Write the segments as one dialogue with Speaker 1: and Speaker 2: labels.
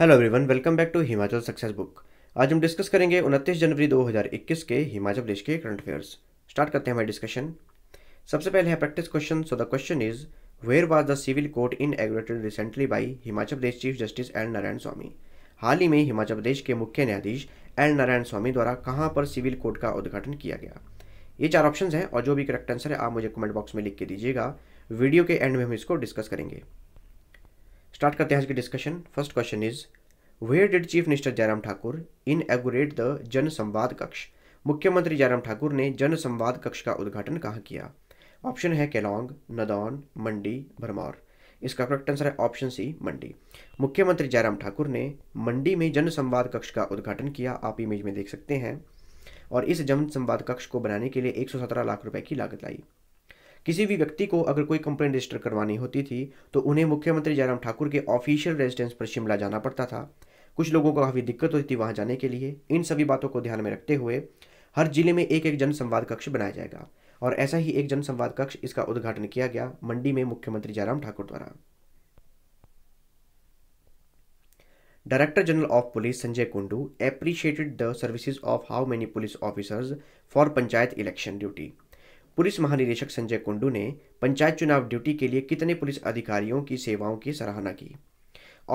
Speaker 1: hello everyone welcome back to Himachal success book आज हम discuss करेंगे उनतीस जनवरी 2021 के हिमाचल प्रदेश के करंट अफेयर्स स्टार्ट करते हैं हमारे डिस्कशन सबसे पहले है practice question so the question is where was the civil court inaugurated recently by Himachal Pradesh chief justice L Narayan Swami हाल ही में हिमाचल प्रदेश के मुख्य न्यायाधीश एल नारायण स्वामी द्वारा कहाँ पर सिविल कोर्ट का उद्घाटन किया गया ये चार ऑप्शन हैं और जो भी करेक्ट आंसर है आप मुझे कमेंट बॉक्स में लिख के दीजिएगा वीडियो के एंड में हम इसको डिस्कस करेंगे स्टार्ट करते हैं आज के discussion first question is where did chief minister Jairam Thakur inaugurate the Jan Samvad कक्ष मुख्यमंत्री जयराम ठाकुर ने जन संवाद कक्ष का उद्घाटन कहाँ किया ऑप्शन है केलोंग नदौन मंडी भरमौर इसका करेक्ट आंसर है ऑप्शन सी मंडी मुख्यमंत्री जयराम ठाकुर ने मंडी में जन संवाद कक्ष का उद्घाटन किया आप इमेज में देख सकते हैं और इस जन संवाद कक्ष को बनाने के लिए 117 लाख रुपए की लागत लाई किसी भी व्यक्ति को अगर कोई कंप्लेन रजिस्टर करवानी होती थी तो उन्हें मुख्यमंत्री जयराम ठाकुर के ऑफिशियल रेजिडेंस पर शिमला जाना पड़ता था कुछ लोगों को काफ़ी दिक्कत होती थी वहाँ जाने के लिए इन सभी बातों को ध्यान में रखते हुए हर जिले में एक एक जनसंवाद कक्ष बनाया जाएगा और ऐसा ही एक जनसंवाद कक्ष इसका उद्घाटन किया गया मंडी में मुख्यमंत्री जयराम ठाकुर द्वारा director general of police Sanjay Kundu appreciated the services of how many police officers for panchayat election duty police महानिदेशक संजय कुंडू ने पंचायत चुनाव ड्यूटी के लिए कितने पुलिस अधिकारियों की सेवाओं की सराहना की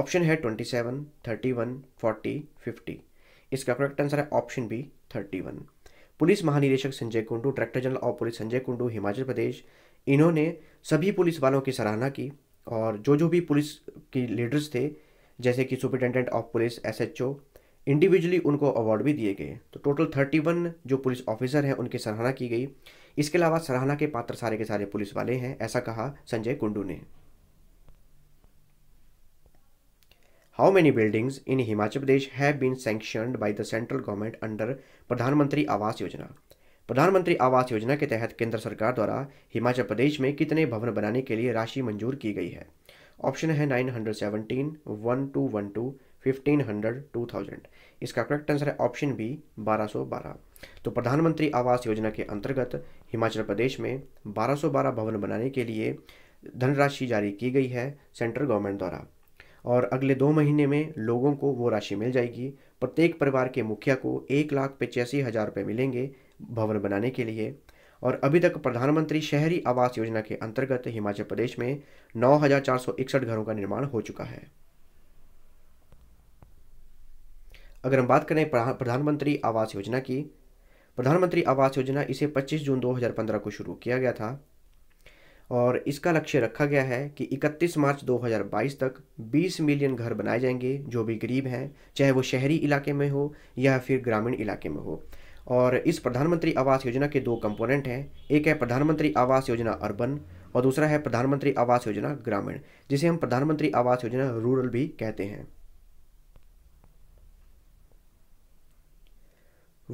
Speaker 1: ऑप्शन है twenty seven thirty one forty fifty इसका करेक्ट आंसर है option B thirty one police महानिदेशक Sanjay Kundu director general of police Sanjay Kundu Himachal Pradesh इन्होंने सभी पुलिस वालों की सराहना की और जो जो भी पुलिस की लीडर्स थे जैसे कि superintendent of police S H O individually उनको अवार्ड भी दिए गए तो टोटल थर्टी वन जो पुलिस ऑफिसर हैं उनकी सराहना की गई इसके अलावा सराहना के पात्र सारे के सारे पुलिस वाले हैं ऐसा कहा संजय कुंडू ने how many buildings in Himachal Pradesh have been sanctioned by the central government under Pradhanmantri Awas योजना प्रधानमंत्री आवास योजना के तहत केंद्र सरकार द्वारा हिमाचल प्रदेश में कितने भवन बनाने के लिए राशि मंजूर की गई है ऑप्शन है nine hundred seventeen one two one two fifteen hundred two thousand इसका करेक्ट आंसर है ऑप्शन बी बारह सौ बारह तो प्रधानमंत्री आवास योजना के अंतर्गत हिमाचल प्रदेश में बारह सौ बारह भवन बनाने के लिए धनराशि जारी की गई है सेंट्रल गवर्नमेंट द्वारा और अगले दो महीने में लोगों को वो राशि मिल जाएगी प्रत्येक परिवार के मुखिया को एक लाख पचासी हज़ार रुपये मिलेंगे भवन बनाने के लिए और अभी तक प्रधानमंत्री शहरी आवास योजना के अंतर्गत हिमाचल प्रदेश में नौ घरों का निर्माण हो चुका है अगर हम बात करें प्रधानमंत्री आवास योजना की प्रधानमंत्री आवास योजना इसे 25 जून 2015 को शुरू किया गया था और इसका लक्ष्य रखा गया है कि 31 मार्च 2022 तक 20 मिलियन घर बनाए जाएंगे जो भी गरीब हैं चाहे वो शहरी इलाके में हो या फिर ग्रामीण इलाके में हो और इस प्रधानमंत्री आवास योजना के दो कंपोनेंट हैं एक है प्रधानमंत्री आवास योजना अर्बन और दूसरा है प्रधानमंत्री आवास योजना ग्रामीण जिसे हम प्रधानमंत्री आवास योजना रूरल भी कहते हैं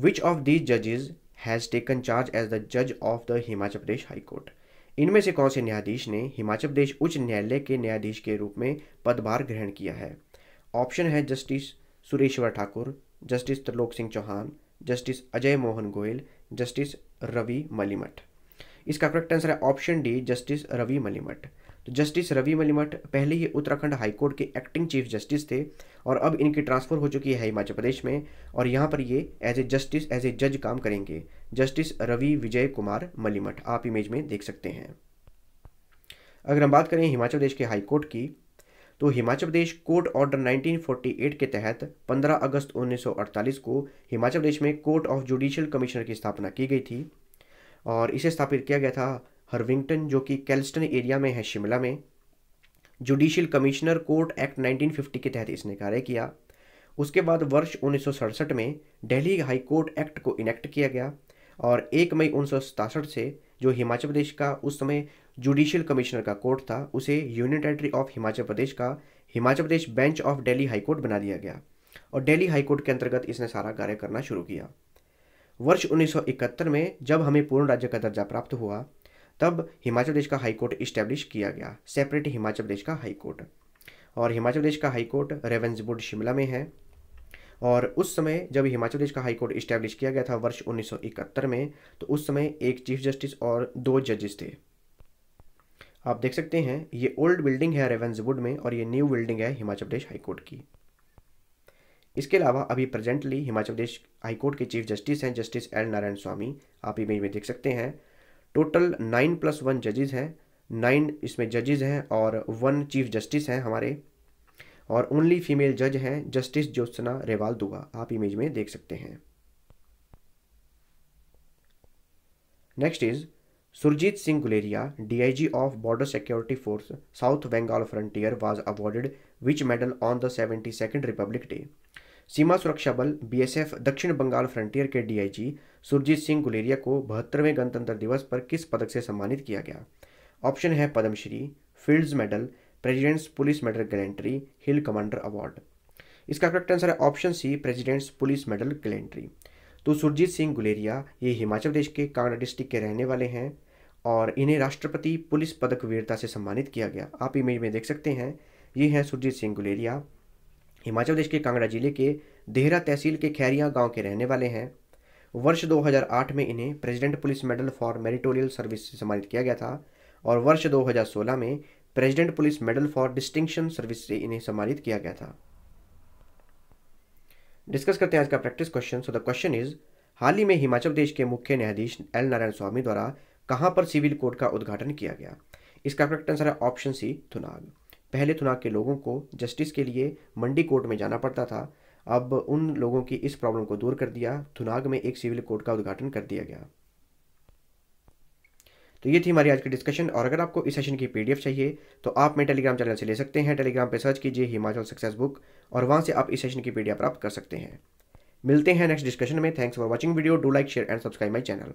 Speaker 1: which of these जजेज has taken charge as the जज of the Himachal Pradesh high court इनमें से कौन से न्यायाधीश ने हिमाचल प्रदेश उच्च न्यायालय के न्यायाधीश के रूप में पदभार ग्रहण किया है ऑप्शन है justice Sureshwar Thakur justice Trilok Singh Chauhan justice Ajay Mohan Goyal justice Ravi Malimath इसका करेक्ट आंसर है option D justice Ravi Malimath तो जस्टिस रवि मलिमठ पहले ये उत्तराखंड हाईकोर्ट के एक्टिंग चीफ जस्टिस थे और अब इनकी ट्रांसफ़र हो चुकी है हिमाचल प्रदेश में और यहाँ पर ये as a justice as a जज काम करेंगे जस्टिस रवि विजय कुमार मलिमठ आप इमेज में देख सकते हैं अगर हम बात करें हिमाचल प्रदेश के हाईकोर्ट की तो हिमाचल प्रदेश कोर्ट ऑर्डर 1948 के तहत 15 अगस्त 1948 को हिमाचल प्रदेश में कोर्ट ऑफ जुडिशियल कमिश्नर की स्थापना की गई थी और इसे स्थापित किया गया था हरविंगटन जो कि कैलस्टन एरिया में है शिमला में जुडिशियल कमिश्नर कोर्ट एक्ट 1950 के तहत इसने कार्य किया उसके बाद वर्ष उन्नीस में दिल्ली हाई कोर्ट एक्ट को इनेक्ट किया गया और एक मई उन्नीस से जो हिमाचल प्रदेश का उस समय जुडिशियल कमिश्नर का कोर्ट था उसे union territory of Himachal Pradesh का Himachal Pradesh bench of Delhi high court बना दिया गया और डेली हाई कोर्ट के अंतर्गत इसने सारा कार्य करना शुरू किया वर्ष 1971 में जब हमें पूर्ण राज्य का दर्जा प्राप्त हुआ तब हिमाचल प्रदेश का हाईकोर्ट इस्टेब्लिश किया गया सेपरेट हिमाचल प्रदेश का हाईकोर्ट और हिमाचल प्रदेश का हाईकोर्ट रेवेंस बोर्ड शिमला में है और उस समय जब हिमाचल प्रदेश का हाईकोर्ट इस्टेब्लिश किया गया था वर्ष 1971 में तो उस समय एक चीफ जस्टिस और दो जजेस थे आप देख सकते हैं ये ओल्ड बिल्डिंग है बुड में और ये न्यू बिल्डिंग है हिमाचल प्रदेश हाईकोर्ट की इसके अलावा अभी प्रेजेंटली हिमाचल प्रदेश हाईकोर्ट के चीफ जस्टिस हैं जस्टिस एल नारायण स्वामी आप इमेज में देख सकते हैं टोटल नाइन प्लस वन जजेज हैं नाइन इसमें जजेज हैं और वन चीफ जस्टिस हैं हमारे और ओनली फीमेल जज हैं जस्टिस ज्योत्सना रेवाल दुआ आप इमेज में देख सकते हैं next is Surjit Singh Guleria DIG of border security force south Bengal frontier was awarded which medal on the seventy second republic day सीमा सुरक्षा बल बीएसएफ दक्षिण बंगाल फ्रंटियर के डीआईजी सुरजीत सिंह गुलेरिया को बहत्तरवें गणतंत्र दिवस पर किस पदक से सम्मानित किया गया ऑप्शन है Padmashri fields medal president's police medal gallantry hill commander award इसका करेक्ट आंसर है option C president's police medal gallantry तो सुरजीत सिंह गुलेरिया ये हिमाचल प्रदेश के कांगड़ा डिस्ट्रिक्ट के रहने वाले हैं और इन्हें राष्ट्रपति पुलिस पदक वीरता से सम्मानित किया गया आप इमेज में देख सकते हैं ये हैं सुरजीत सिंह गुलेरिया हिमाचल प्रदेश के कांगड़ा जिले के देहरा तहसील के खैरिया गांव के रहने वाले हैं वर्ष 2008 में इन्हें president police medal for meritorious service से सम्मानित किया गया था और वर्ष 2016 में president police medal for distinction service से इन्हें सम्मानित किया गया था डिस्कस करते हैं आज का practice question so the question is हाल ही में हिमाचल प्रदेश के मुख्य न्यायाधीश एल नारायण स्वामी द्वारा कहाँ पर सिविल कोर्ट का उद्घाटन किया गया इसका करेक्ट आंसर है ऑप्शन सी थुनाग पहले थुनाग तो के लोगों को जस्टिस के लिए मंडी कोर्ट में जाना पड़ता था अब उन लोगों की इस प्रॉब्लम को दूर कर दिया थुनाग में एक सिविल कोर्ट का उद्घाटन कर दिया गया तो ये थी हमारी आज की डिस्कशन और अगर आपको इस सेशन की पीडीएफ चाहिए तो आप मेरे टेलीग्राम चैनल से ले सकते हैं टेलीग्राम पर सर्च कीजिए हिमाचल सक्सेस बुक और वहां से आप इस सेशन की पीडीएफ प्राप्त कर सकते हैं मिलते हैं नेक्स्ट डिस्कशन में thanks for watching video do like share and subscribe my channel